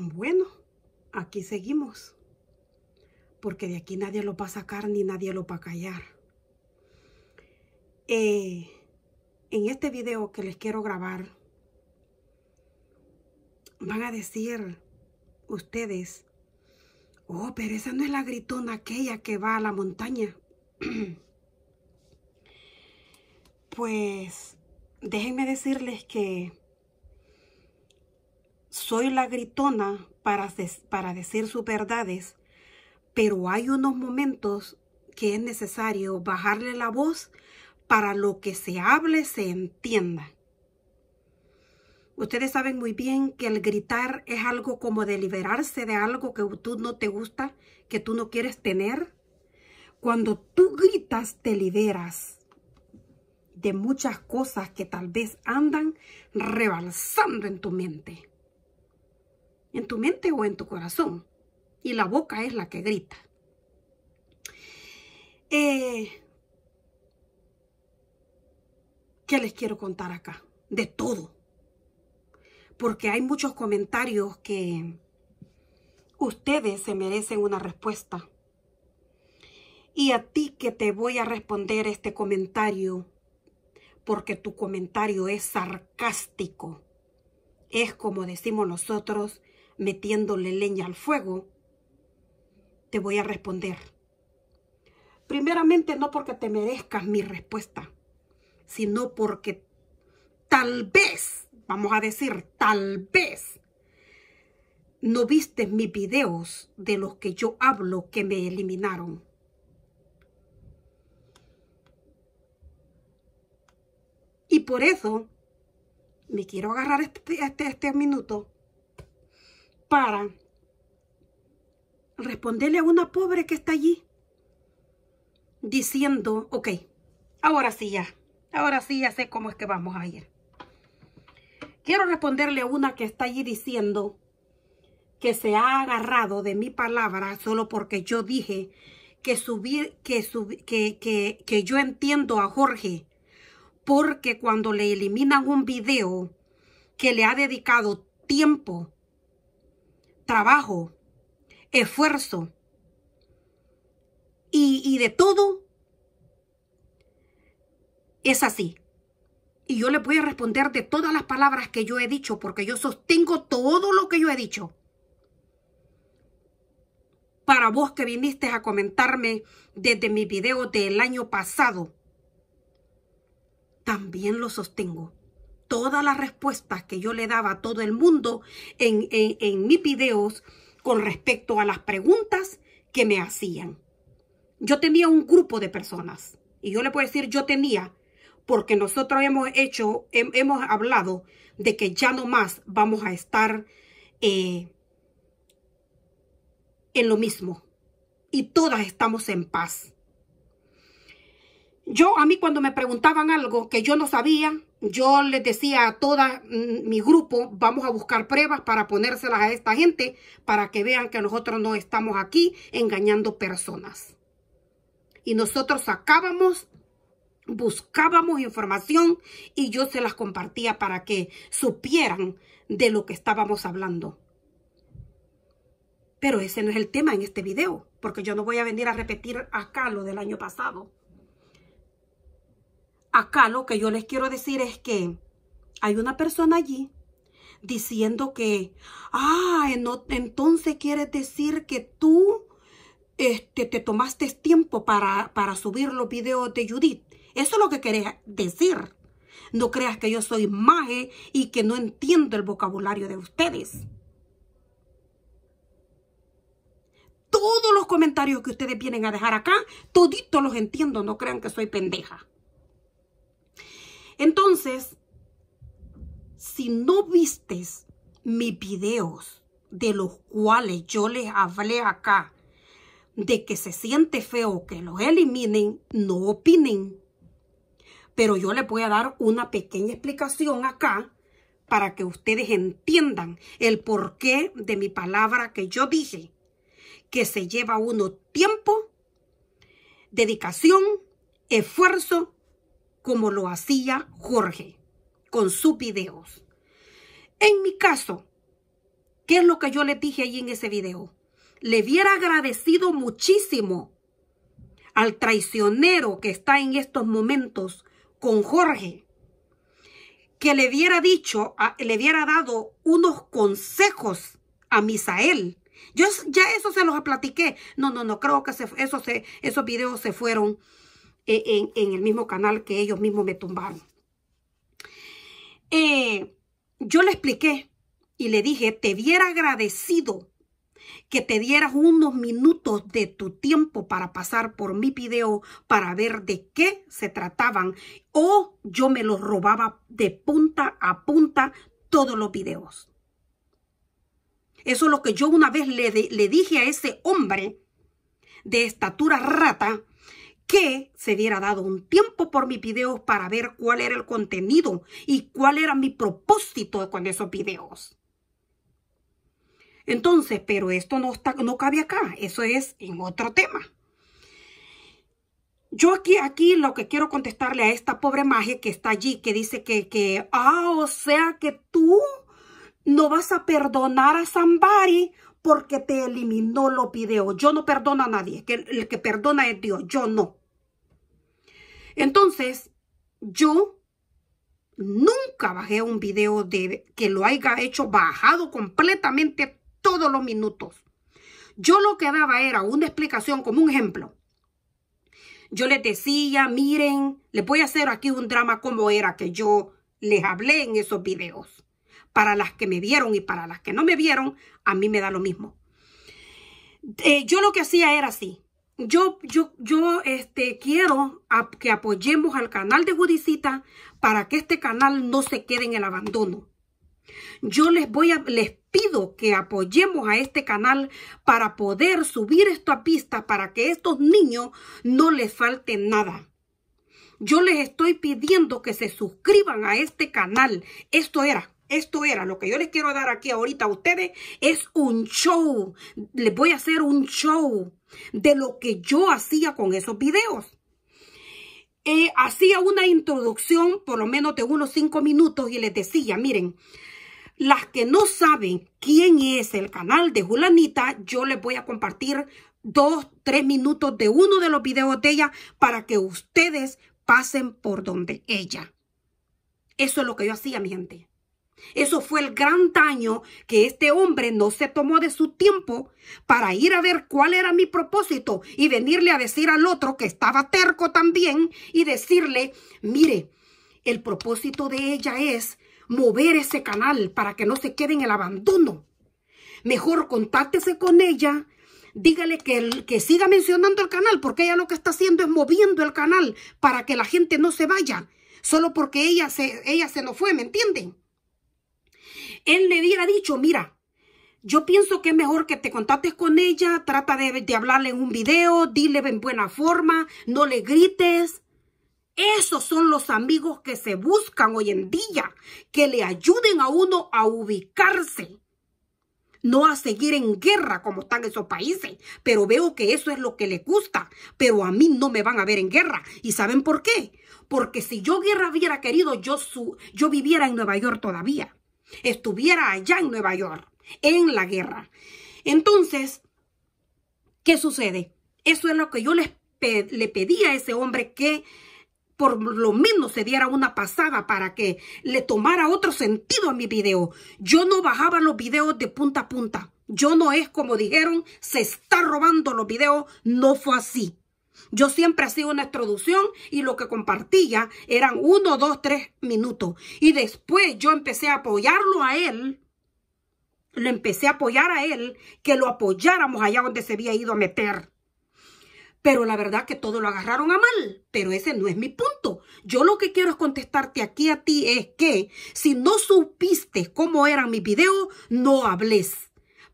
Bueno, aquí seguimos. Porque de aquí nadie lo va a sacar ni nadie lo va a callar. Eh, en este video que les quiero grabar, van a decir ustedes, oh, pero esa no es la gritona aquella que va a la montaña. pues déjenme decirles que soy la gritona para, decir sus verdades, pero hay unos momentos que es necesario bajarle la voz para lo que se hable se entienda. Ustedes saben muy bien que el gritar es algo como de liberarse de algo que tú no te gusta, que tú no quieres tener. Cuando tú gritas, te liberas de muchas cosas que tal vez andan rebalsando en tu mente en tu mente o en tu corazón. Y la boca es la que grita. Eh, ¿Qué les quiero contar acá? De todo. Porque hay muchos comentarios que ustedes se merecen una respuesta. Y a ti que te voy a responder este comentario, porque tu comentario es sarcástico. Es como decimos nosotros, metiéndole leña al fuego, te voy a responder. Primeramente, no porque te merezcas mi respuesta, sino porque tal vez, vamos a decir, tal vez, no viste mis videos de los que yo hablo que me eliminaron. Y por eso me quiero agarrar este, este, este minuto para responderle a una pobre que está allí diciendo, ok, ahora sí ya, ahora sí ya sé cómo es que vamos a ir. Quiero responderle a una que está allí diciendo que se ha agarrado de mi palabra solo porque yo dije que, subir, que, que, que, yo entiendo a Jorge porque cuando le eliminan un video que le ha dedicado tiempo trabajo, esfuerzo y, de todo, es así. Y yo le voy a responder de todas las palabras que yo he dicho, porque yo sostengo todo lo que yo he dicho. Para vos que viniste a comentarme desde mi video del año pasado, también lo sostengo todas las respuestas que yo le daba a todo el mundo en, en, mis videos con respecto a las preguntas que me hacían. Yo tenía un grupo de personas y yo le puedo decir yo tenía porque nosotros hemos hecho, hemos hablado de que ya no más vamos a estar eh, en lo mismo y todas estamos en paz. Yo a mí cuando me preguntaban algo que yo no sabía, yo les decía a toda mm, mi grupo, vamos a buscar pruebas para ponérselas a esta gente, para que vean que nosotros no estamos aquí engañando personas. Y nosotros sacábamos, buscábamos información y yo se las compartía para que supieran de lo que estábamos hablando. Pero ese no es el tema en este video, porque yo no voy a venir a repetir acá lo del año pasado acá lo que yo les quiero decir es que hay una persona allí diciendo que, ah, entonces quiere decir que tú este, te tomaste tiempo para, subir los videos de Judith. Eso es lo que quería decir. No creas que yo soy maje y que no entiendo el vocabulario de ustedes. Todos los comentarios que ustedes vienen a dejar acá, toditos los entiendo. No crean que soy pendeja. Entonces, si no vistes mis videos de los cuales yo les hablé acá, de que se siente feo que los eliminen, no opinen. Pero yo les voy a dar una pequeña explicación acá para que ustedes entiendan el porqué de mi palabra que yo dije, que se lleva uno tiempo, dedicación, esfuerzo como lo hacía Jorge con sus videos. En mi caso, ¿qué es lo que yo le dije allí en ese video? Le hubiera agradecido muchísimo al traicionero que está en estos momentos con Jorge, que le hubiera dicho, le hubiera dado unos consejos a Misael. Yo ya eso se los platiqué. No, no, no, creo que esos videos se fueron en, el mismo canal que ellos mismos me tumbaron. Eh, yo le expliqué y le dije, te hubiera agradecido que te dieras unos minutos de tu tiempo para pasar por mi video para ver de qué se trataban o yo me los robaba de punta a punta todos los videos. Eso es lo que yo una vez le, le dije a ese hombre de estatura rata que se hubiera dado un tiempo por mis videos para ver cuál era el contenido y cuál era mi propósito con esos videos. Entonces, pero esto no, está, no cabe acá, eso es en otro tema. Yo aquí, aquí lo que quiero contestarle a esta pobre magia que está allí, que dice que, que ah, o sea que tú no vas a perdonar a Zambari porque te eliminó los videos. Yo no perdono a nadie, que el que perdona es Dios, yo no. Entonces, yo nunca bajé un video de que lo haya hecho bajado completamente todos los minutos. Yo lo que daba era una explicación como un ejemplo. Yo les decía, miren, les voy a hacer aquí un drama como era que yo les hablé en esos videos. Para las que me vieron y para las que no me vieron, a mí me da lo mismo. Eh, yo lo que hacía era así yo, yo, yo este, quiero que apoyemos al canal de Judicita para que este canal no se quede en el abandono. Yo les voy a, les pido que apoyemos a este canal para poder subir esto a pista para que a estos niños no les falte nada. Yo les estoy pidiendo que se suscriban a este canal. Esto era, esto era lo que yo les quiero dar aquí ahorita a ustedes. Es un show. Les voy a hacer un show de lo que yo hacía con esos videos. Eh, hacía una introducción por lo menos de unos cinco minutos y les decía, miren, las que no saben quién es el canal de Julanita, yo les voy a compartir dos, tres minutos de uno de los videos de ella para que ustedes pasen por donde ella. Eso es lo que yo hacía, mi gente. Eso fue el gran daño que este hombre no se tomó de su tiempo para ir a ver cuál era mi propósito y venirle a decir al otro que estaba terco también y decirle, mire, el propósito de ella es mover ese canal para que no se quede en el abandono. Mejor contáctese con ella, dígale que, el, que siga mencionando el canal porque ella lo que está haciendo es moviendo el canal para que la gente no se vaya, solo porque ella se, ella se nos fue, ¿me entienden? Él le hubiera dicho, mira, yo pienso que es mejor que te contactes con ella, trata de, hablarle en un video, dile en buena forma, no le grites. Esos son los amigos que se buscan hoy en día, que le ayuden a uno a ubicarse, no a seguir en guerra como están esos países. Pero veo que eso es lo que les gusta, pero a mí no me van a ver en guerra. ¿Y saben por qué? Porque si yo guerra hubiera querido, yo, su, yo viviera en Nueva York todavía estuviera allá en Nueva York, en la guerra. Entonces, ¿qué sucede? Eso es lo que yo le pedí a ese hombre que por lo menos se diera una pasada para que le tomara otro sentido a mi video. Yo no bajaba los videos de punta a punta. Yo no es como dijeron, se está robando los videos. No fue así. Yo siempre hacía una introducción y lo que compartía eran uno, dos, tres minutos. Y después yo empecé a apoyarlo a él. Lo empecé a apoyar a él, que lo apoyáramos allá donde se había ido a meter. Pero la verdad que todo lo agarraron a mal. Pero ese no es mi punto. Yo lo que quiero es contestarte aquí a ti es que si no supiste cómo eran mis videos, no hables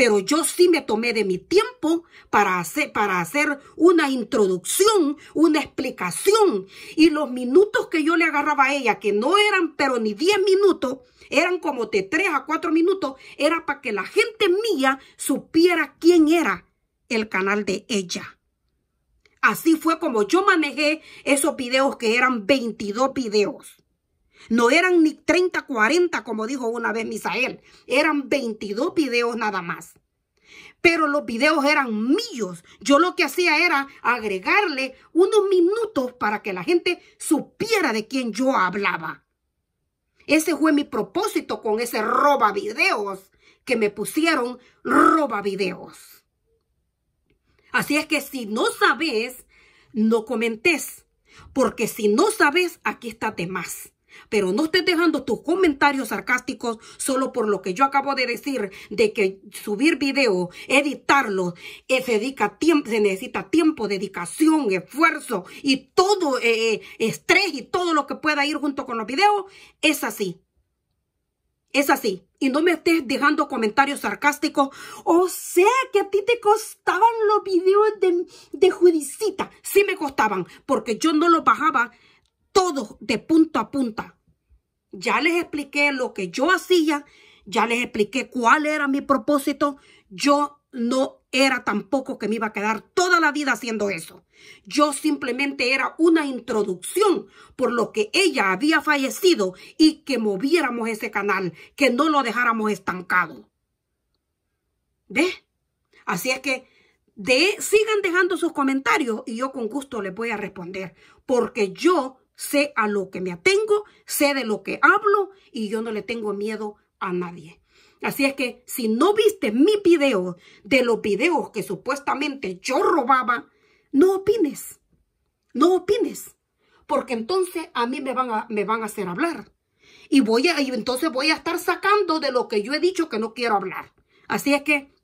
pero yo sí me tomé de mi tiempo para hacer, para hacer una introducción, una explicación. Y los minutos que yo le agarraba a ella, que no eran, pero ni 10 minutos, eran como de 3 a 4 minutos, era para que la gente mía supiera quién era el canal de ella. Así fue como yo manejé esos videos que eran 22 videos. No eran ni 30, 40, como dijo una vez Misael. Eran 22 videos nada más. Pero los videos eran míos. Yo lo que hacía era agregarle unos minutos para que la gente supiera de quién yo hablaba. Ese fue mi propósito con ese roba videos que me pusieron roba videos. Así es que si no sabes, no comentes. Porque si no sabes, aquí está de más pero no estés dejando tus comentarios sarcásticos solo por lo que yo acabo de decir, de que subir video, editarlo, se, dedica necesita tiempo, dedicación, esfuerzo y todo eh, eh, estrés y todo lo que pueda ir junto con los videos, es así. Es así. Y no me estés dejando comentarios sarcásticos. O sea que a ti te costaban los videos de, de Judicita. Sí me costaban. Porque yo no los bajaba todos de punto a punta. Ya les expliqué lo que yo hacía, ya les expliqué cuál era mi propósito. Yo no era tampoco que me iba a quedar toda la vida haciendo eso. Yo simplemente era una introducción por lo que ella había fallecido y que moviéramos ese canal, que no lo dejáramos estancado. ¿Ves? Así es que de, sigan dejando sus comentarios y yo con gusto les voy a responder, porque yo sé a lo que me atengo, sé de lo que hablo y yo no le tengo miedo a nadie. Así es que si no viste mi video de los videos que supuestamente yo robaba, no opines, no opines, porque entonces a mí me van a, me van a hacer hablar. Y voy a, y entonces voy a estar sacando de lo que yo he dicho que no quiero hablar. Así es que,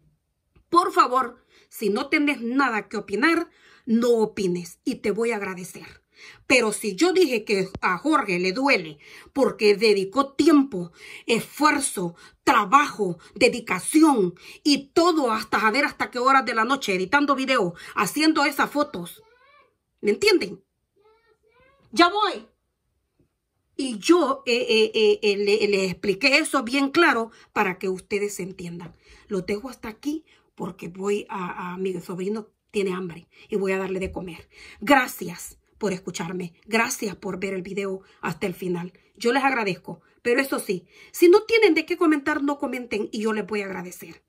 por favor, si no tienes nada que opinar, no opines y te voy a agradecer. Pero si yo dije que a Jorge le duele porque dedicó tiempo, esfuerzo, trabajo, dedicación y todo hasta ver hasta qué horas de la noche editando videos, haciendo esas fotos. ¿Me entienden? Ya voy. Y yo eh, eh, eh, le expliqué eso bien claro para que ustedes se entiendan. Lo dejo hasta aquí porque voy a, a mi sobrino tiene hambre y voy a darle de comer. Gracias por escucharme. Gracias por ver el video hasta el final. Yo les agradezco. Pero eso sí, si no tienen de qué comentar, no comenten y yo les voy a agradecer.